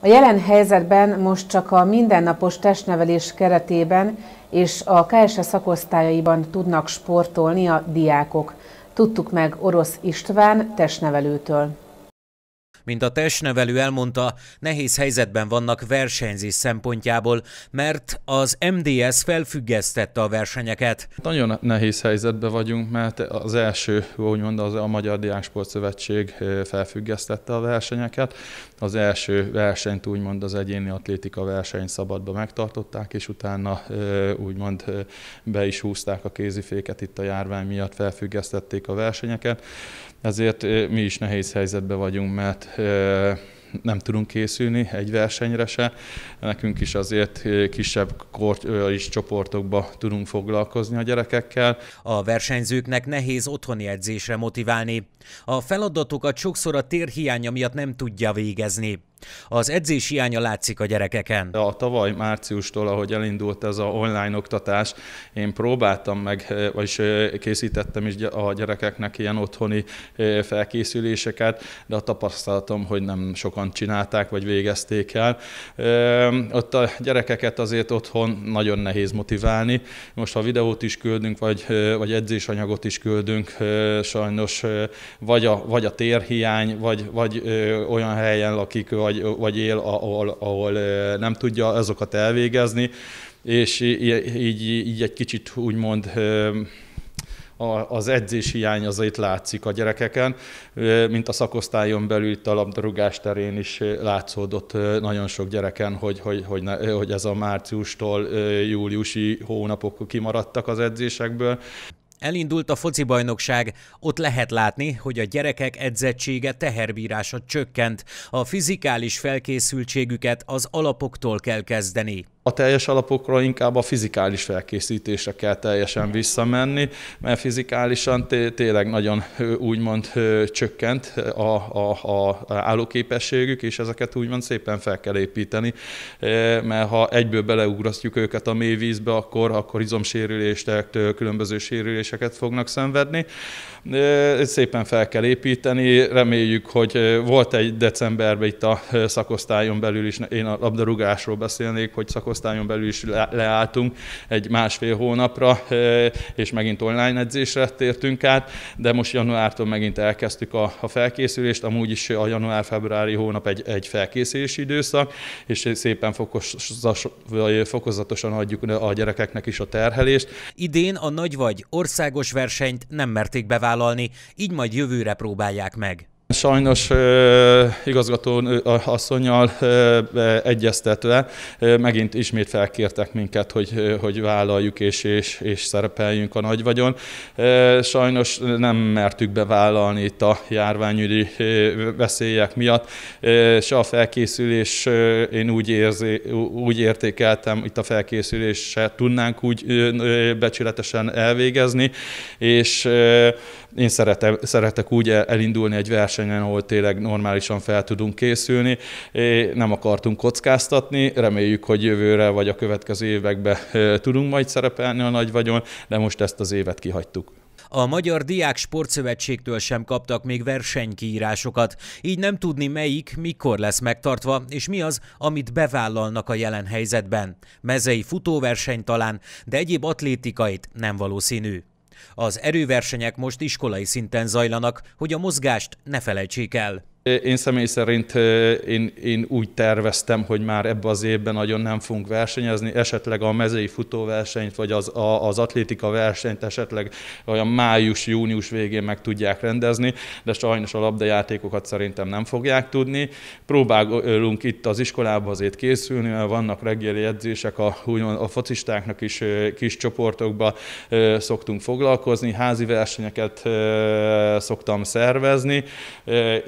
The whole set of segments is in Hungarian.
A jelen helyzetben most csak a mindennapos testnevelés keretében és a KSE szakosztályaiban tudnak sportolni a diákok. Tudtuk meg Orosz István testnevelőtől. Mint a testnevelő elmondta, nehéz helyzetben vannak versenyzés szempontjából, mert az MDS felfüggesztette a versenyeket. Nagyon nehéz helyzetben vagyunk, mert az első, úgymond az a Magyar Diáksport Szövetség eh, felfüggesztette a versenyeket. Az első versenyt úgymond az egyéni atlétika verseny szabadba megtartották, és utána eh, úgymond eh, be is húzták a kéziféket itt a járvány miatt, felfüggesztették a versenyeket. Ezért mi is nehéz helyzetben vagyunk, mert nem tudunk készülni egy versenyre se. Nekünk is azért kisebb kort is csoportokba tudunk foglalkozni a gyerekekkel. A versenyzőknek nehéz otthoni edzésre motiválni. A feladatokat sokszor a tér hiánya miatt nem tudja végezni. Az edzés hiánya látszik a gyerekeken. A tavaly márciustól, ahogy elindult ez a online oktatás, én próbáltam meg, eh, vagyis eh, készítettem is a gyerekeknek ilyen otthoni eh, felkészüléseket, de a tapasztalatom, hogy nem sokan csinálták, vagy végezték el. Ehm, ott a gyerekeket azért otthon nagyon nehéz motiválni. Most ha videót is küldünk, vagy, vagy edzésanyagot is küldünk, sajnos vagy a, vagy a térhiány, vagy, vagy olyan helyen lakik, vagy, vagy él, ahol, ahol nem tudja azokat elvégezni, és így, így egy kicsit úgymond az edzés hiány itt látszik a gyerekeken, mint a szakosztályon belül itt a labdarúgás terén is látszódott nagyon sok gyereken, hogy, hogy, hogy, ne, hogy ez a márciustól júliusi hónapok kimaradtak az edzésekből. Elindult a focibajnokság, ott lehet látni, hogy a gyerekek edzettsége teherbírása csökkent, a fizikális felkészültségüket az alapoktól kell kezdeni a teljes alapokról inkább a fizikális felkészítésre kell teljesen visszamenni, mert fizikálisan tényleg nagyon úgymond csökkent a, a, a állóképességük, és ezeket úgymond szépen fel kell építeni, mert ha egyből beleugrasztjuk őket a mély vízbe, akkor, akkor izomsérüléstektől különböző sérüléseket fognak szenvedni. Szépen fel kell építeni, reméljük, hogy volt egy decemberben itt a szakosztályon belül is, én a labdarúgásról beszélnék, hogy szakosztályon osztályon belül is leálltunk egy másfél hónapra, és megint online edzésre tértünk át, de most januártól megint elkezdtük a, a felkészülést, amúgy is a január-februári hónap egy, egy felkészülési időszak, és szépen vagy fokozatosan adjuk a gyerekeknek is a terhelést. Idén a nagy vagy országos versenyt nem merték bevállalni, így majd jövőre próbálják meg. Sajnos igazgató asszonynal egyeztetve megint ismét felkértek minket, hogy, hogy vállaljuk és, és, és szerepeljünk a nagyvagyon. Sajnos nem mertük bevállalni itt a járványügyi veszélyek miatt. Se a felkészülés, én úgy, érzi, úgy értékeltem, itt a felkészülés se tudnánk úgy becsületesen elvégezni, és én szeretem, szeretek úgy elindulni egy versenyen, ahol tényleg normálisan fel tudunk készülni. Nem akartunk kockáztatni, reméljük, hogy jövőre vagy a következő években tudunk majd szerepelni a nagy vagyon, de most ezt az évet kihagytuk. A Magyar Diák Sportszövetségtől sem kaptak még versenykiírásokat, így nem tudni melyik, mikor lesz megtartva, és mi az, amit bevállalnak a jelen helyzetben. Mezei futóverseny talán, de egyéb atlétikait nem valószínű. Az erőversenyek most iskolai szinten zajlanak, hogy a mozgást ne felejtsék el. Én személy szerint én, én úgy terveztem, hogy már ebbe az évben nagyon nem fogunk versenyezni, esetleg a mezői futóversenyt, vagy az, a, az atlétika versenyt esetleg olyan május-június végén meg tudják rendezni, de sajnos a labdajátékokat szerintem nem fogják tudni. Próbálunk itt az iskolába azért készülni, mert vannak reggeli edzések a, a focistáknak is kis csoportokba szoktunk foglalkozni, házi versenyeket szoktam szervezni.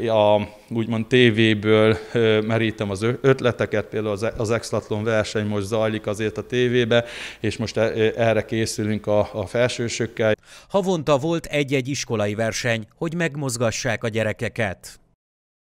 A úgymond tévéből merítem az ötleteket, például e-, az Exlatlon verseny most zajlik azért a tévébe, és most erre készülünk a, a felsősökkel. Havonta volt egy-egy iskolai verseny, hogy megmozgassák a gyerekeket.